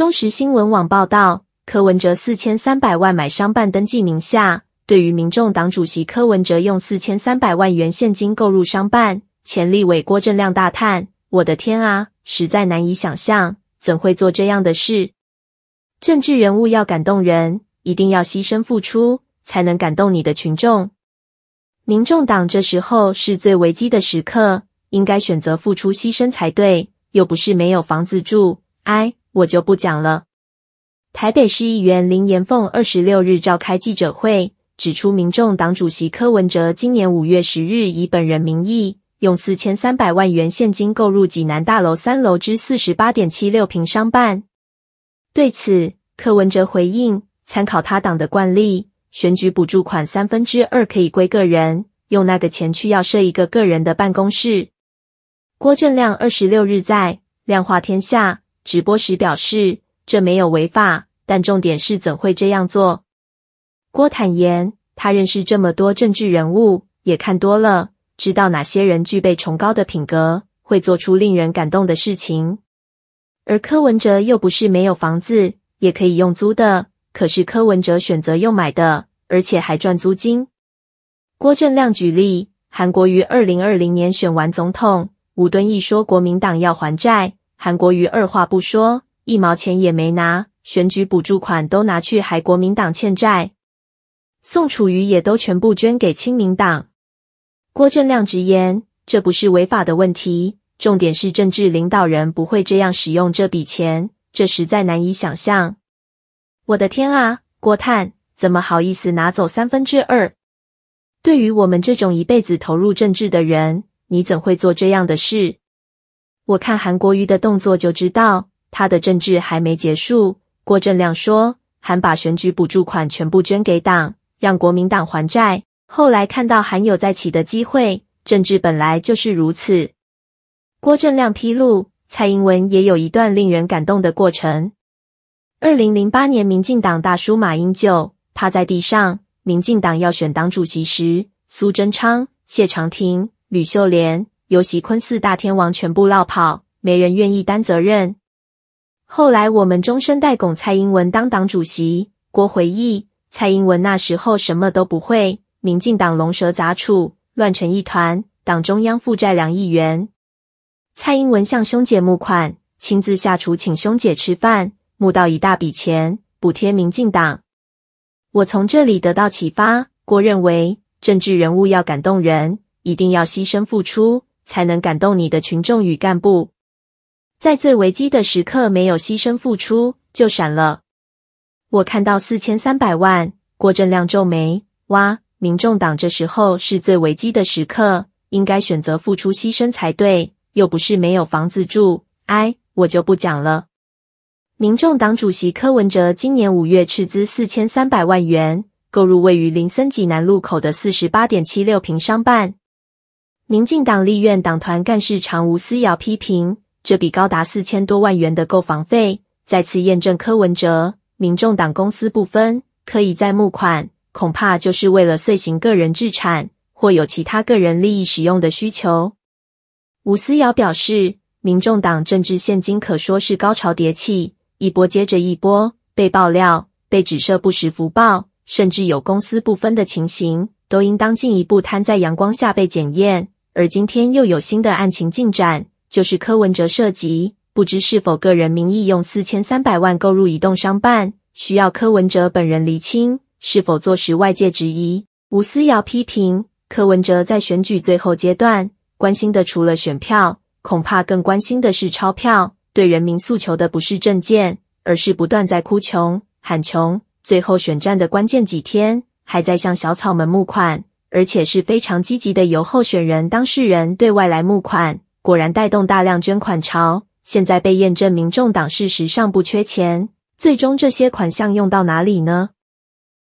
中时新闻网报道，柯文哲四千三百万买商办登记名下。对于民众党主席柯文哲用四千三百万元现金购入商办，前立委郭振亮大叹：“我的天啊，实在难以想象，怎会做这样的事？政治人物要感动人，一定要牺牲付出，才能感动你的群众。民众党这时候是最危机的时刻，应该选择付出牺牲才对，又不是没有房子住，哎。”我就不讲了。台北市议员林延凤二十六日召开记者会，指出民众党主席柯文哲今年五月十日以本人名义用四千三百万元现金购入济南大楼三楼之四十八点七六平商办。对此，柯文哲回应：参考他党的惯例，选举补助款三分之二可以归个人用，那个钱去要设一个个人的办公室。郭正亮二十六日在《量化天下》。直播时表示，这没有违法，但重点是怎会这样做？郭坦言，他认识这么多政治人物，也看多了，知道哪些人具备崇高的品格，会做出令人感动的事情。而柯文哲又不是没有房子，也可以用租的，可是柯文哲选择用买的，而且还赚租金。郭正亮举例，韩国于二零二零年选完总统，吴敦义说国民党要还债。韩国瑜二话不说，一毛钱也没拿，选举补助款都拿去还国民党欠债，宋楚瑜也都全部捐给亲民党。郭正亮直言，这不是违法的问题，重点是政治领导人不会这样使用这笔钱，这实在难以想象。我的天啊，郭探怎么好意思拿走三分之二？对于我们这种一辈子投入政治的人，你怎会做这样的事？我看韩国瑜的动作就知道他的政治还没结束。郭正亮说，韩把选举补助款全部捐给党，让国民党还债。后来看到韩有再起的机会，政治本来就是如此。郭正亮披露，蔡英文也有一段令人感动的过程。二零零八年，民进党大叔马英九趴在地上，民进党要选党主席时，苏贞昌、谢长廷、吕秀莲。由席坤四大天王全部落跑，没人愿意担责任。后来我们终身代拱蔡英文当党主席。郭回忆，蔡英文那时候什么都不会，民进党龙蛇杂处，乱成一团，党中央负债两亿元。蔡英文向兄姐募款，亲自下厨请兄姐吃饭，募到一大笔钱补贴民进党。我从这里得到启发。郭认为，政治人物要感动人，一定要牺牲付出。才能感动你的群众与干部，在最危机的时刻没有牺牲付出就闪了。我看到四千三百万郭正亮皱眉，哇！民众党这时候是最危机的时刻，应该选择付出牺牲才对，又不是没有房子住。哎，我就不讲了。民众党主席柯文哲今年五月斥资四千三百万元购入位于林森济南路口的四十八点七六平商办。民进党立院党团干事长吴思瑶批评，这笔高达四千多万元的购房费，再次验证柯文哲民众党公司不分，可以再募款，恐怕就是为了遂行个人置产，或有其他个人利益使用的需求。吴思瑶表示，民众党政治现金可说是高潮迭起，一波接着一波，被爆料、被指涉不实、福报，甚至有公司不分的情形，都应当进一步摊在阳光下被检验。而今天又有新的案情进展，就是柯文哲涉及不知是否个人名义用四千三百万购入移动商办，需要柯文哲本人厘清是否坐实外界质疑。吴思瑶批评柯文哲在选举最后阶段，关心的除了选票，恐怕更关心的是钞票。对人民诉求的不是证件，而是不断在哭穷喊穷。最后选战的关键几天，还在向小草们募款。而且是非常积极的，由候选人、当事人对外来募款，果然带动大量捐款潮。现在被验证，民众党事实上不缺钱。最终这些款项用到哪里呢？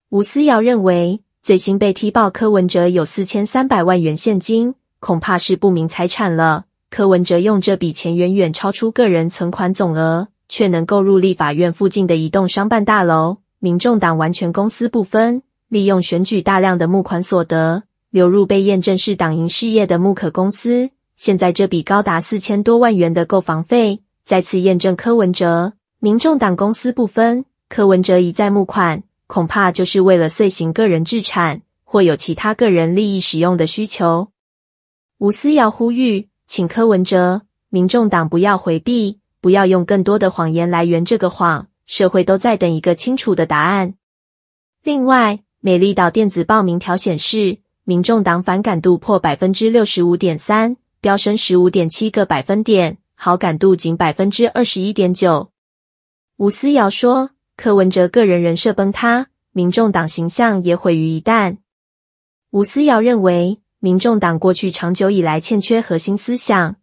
吴思瑶认为，最新被踢爆柯文哲有四千三百万元现金，恐怕是不明财产了。柯文哲用这笔钱远远超出个人存款总额，却能购入立法院附近的一栋商办大楼，民众党完全公私不分。利用选举大量的募款所得流入被验证是党营事业的木可公司，现在这笔高达四千多万元的购房费，再次验证柯文哲、民众党公司不分。柯文哲一再募款，恐怕就是为了遂行个人置产或有其他个人利益使用的需求。吴思瑶呼吁，请柯文哲、民众党不要回避，不要用更多的谎言来圆这个谎。社会都在等一个清楚的答案。另外。美丽岛电子报名条显示，民众党反感度破百分之六十五点三，飙升十五点七个百分点，好感度仅百分之二十一点九。吴思瑶说，柯文哲个人人设崩塌，民众党形象也毁于一旦。吴思瑶认为，民众党过去长久以来欠缺核心思想。